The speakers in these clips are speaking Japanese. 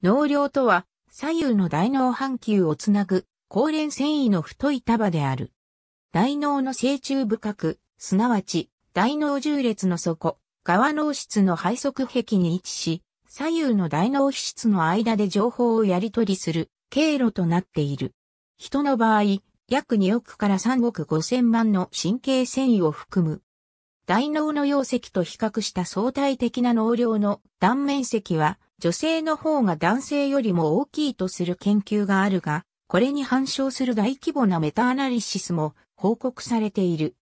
脳梁とは、左右の大脳半球をつなぐ、高連繊維の太い束である。大脳の成虫深く、すなわち、大脳重列の底、側脳室の背側壁に位置し、左右の大脳皮質の間で情報をやり取りする経路となっている。人の場合、約2億から3億5千万の神経繊維を含む。大脳の容積と比較した相対的な脳量の断面積は女性の方が男性よりも大きいとする研究があるが、これに反証する大規模なメタアナリシスも報告されている。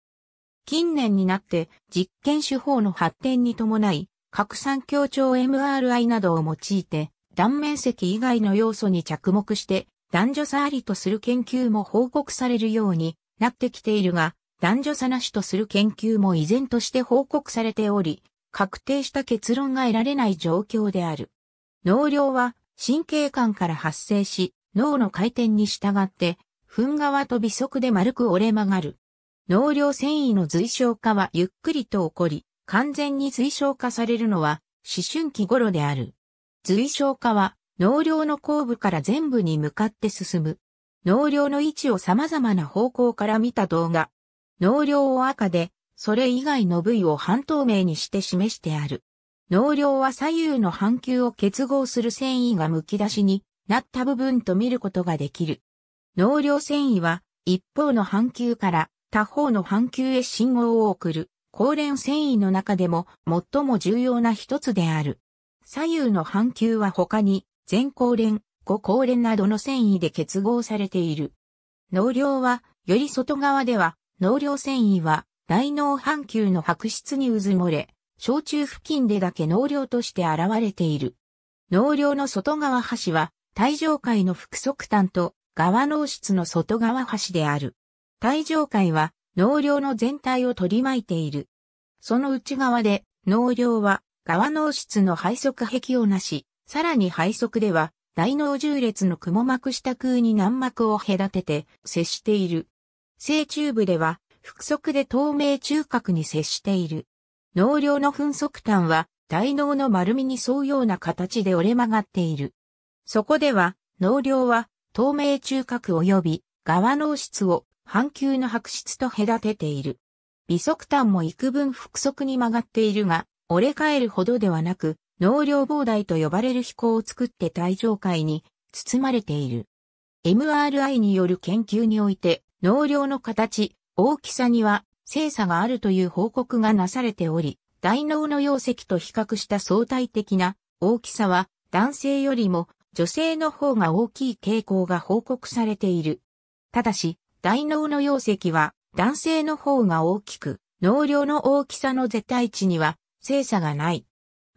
近年になって実験手法の発展に伴い、拡散強調 MRI などを用いて、断面積以外の要素に着目して男女差ありとする研究も報告されるようになってきているが、男女差なしとする研究も依然として報告されており、確定した結論が得られない状況である。脳量は神経管から発生し、脳の回転に従って、糞側と微速で丸く折れ曲がる。脳量繊維の随小化はゆっくりと起こり、完全に随小化されるのは思春期頃である。随小化は脳量の後部から全部に向かって進む。脳量の位置を様々な方向から見た動画。脳量を赤で、それ以外の部位を半透明にして示してある。脳梁は左右の半球を結合する繊維がむき出しになった部分と見ることができる。脳梁繊維は一方の半球から他方の半球へ信号を送る、高連繊維の中でも最も重要な一つである。左右の半球は他に全高連、五高連などの繊維で結合されている。脳梁は、より外側では、脳梁繊維は大脳半球の白質に渦漏れ、小中付近でだけ農領として現れている。農領の外側端は、体上界の副側端と、側脳室の外側端である。体上界は、農領の全体を取り巻いている。その内側で、農領は、側脳室の背側壁をなし、さらに背側では、大脳重列の雲膜下空に軟膜を隔てて接している。正中部では、腹側で透明中核に接している。納量の分速端は大脳の丸みに沿うような形で折れ曲がっている。そこでは、納量は透明中核及び側脳質を半球の白質と隔てている。微速端も幾分複側に曲がっているが、折れ返るほどではなく、納量膨大と呼ばれる飛行を作って大上界に包まれている。MRI による研究において、納量の形、大きさには精査があるという報告がなされており、大脳の容積と比較した相対的な大きさは男性よりも女性の方が大きい傾向が報告されている。ただし、大脳の容積は男性の方が大きく、脳量の大きさの絶対値には精査がない。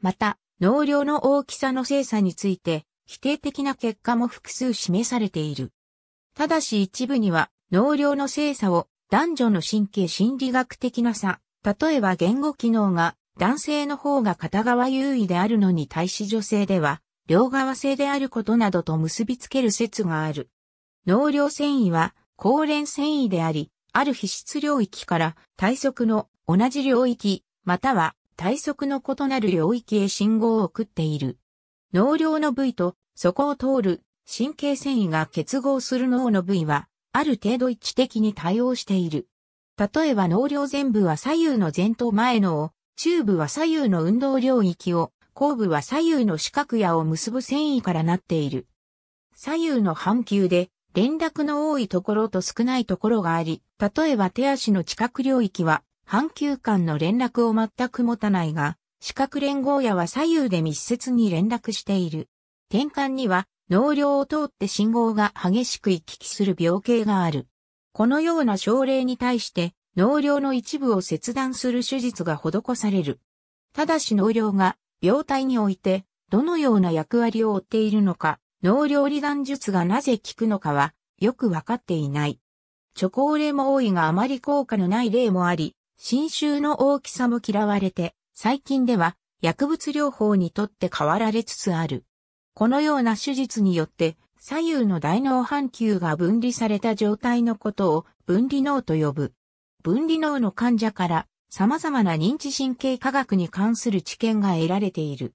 また、脳量の大きさの精査について、否定的な結果も複数示されている。ただし一部には、脳量の精査を男女の神経心理学的な差、例えば言語機能が男性の方が片側優位であるのに対し女性では両側性であることなどと結びつける説がある。脳量繊維は高連繊維であり、ある皮質領域から体側の同じ領域、または体側の異なる領域へ信号を送っている。脳量の部位とそこを通る神経繊維が結合する脳の部位はある程度一致的に対応している。例えば脳量全部は左右の前頭前のを、中部は左右の運動領域を、後部は左右の四角やを結ぶ繊維からなっている。左右の半球で連絡の多いところと少ないところがあり、例えば手足の近く領域は半球間の連絡を全く持たないが、四角連合野は左右で密接に連絡している。転換には脳量を通って信号が激しく行き来する病形がある。このような症例に対して、脳量の一部を切断する手術が施される。ただし脳量が病態においてどのような役割を負っているのか、脳量離断術がなぜ効くのかはよくわかっていない。著行例も多いがあまり効果のない例もあり、侵襲の大きさも嫌われて、最近では薬物療法にとって変わられつつある。このような手術によって、左右の大脳半球が分離された状態のことを分離脳と呼ぶ。分離脳の患者から様々な認知神経科学に関する知見が得られている。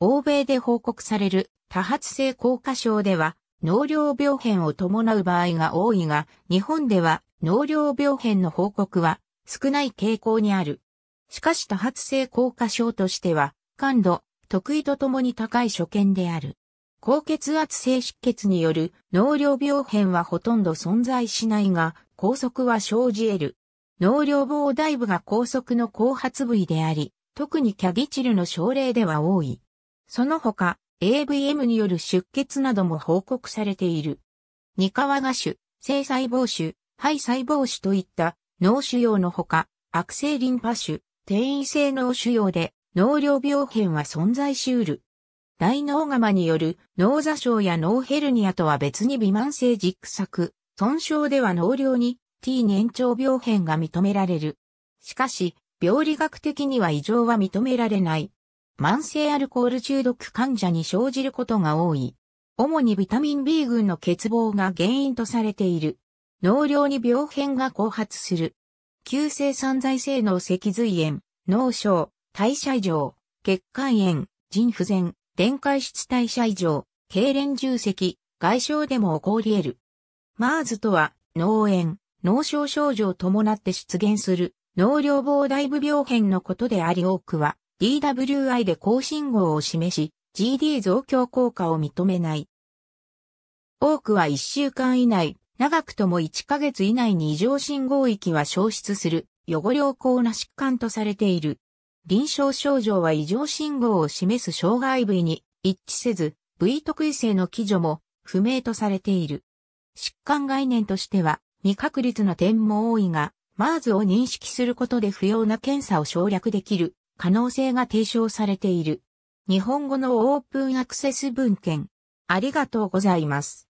欧米で報告される多発性硬化症では、脳量病変を伴う場合が多いが、日本では脳量病変の報告は少ない傾向にある。しかし多発性硬化症としては、感度、得意とともに高い所見である。高血圧性出血による脳量病変はほとんど存在しないが、拘束は生じ得る。脳量膨大部が拘束の後発部位であり、特にキャギチルの症例では多い。その他、AVM による出血なども報告されている。ニカワガ種、性細胞腫、肺細胞腫といった脳腫瘍のほか、悪性リンパ腫、転移性脳腫瘍で脳量病変は存在しうる。大脳釜による脳座症や脳ヘルニアとは別に微慢性軸索、損傷では脳量に T 年長病変が認められる。しかし、病理学的には異常は認められない。慢性アルコール中毒患者に生じることが多い。主にビタミン B 群の欠乏が原因とされている。脳量に病変が後発する。急性散在性脳脊髄炎、脳症、代謝異常、血管炎、腎不全、電解質代謝異常、痙攣重積、外傷でも起こり得る。マーズとは、脳炎、脳症症状を伴って出現する、脳量膨大部病変のことであり多くは、DWI で高信号を示し、GD 増強効果を認めない。多くは1週間以内、長くとも1ヶ月以内に異常信号域は消失する、汚れを好な疾患とされている。臨床症状は異常信号を示す障害部位に一致せず、部位特異性の基準も不明とされている。疾患概念としては未確率の点も多いが、マーズを認識することで不要な検査を省略できる可能性が提唱されている。日本語のオープンアクセス文献。ありがとうございます。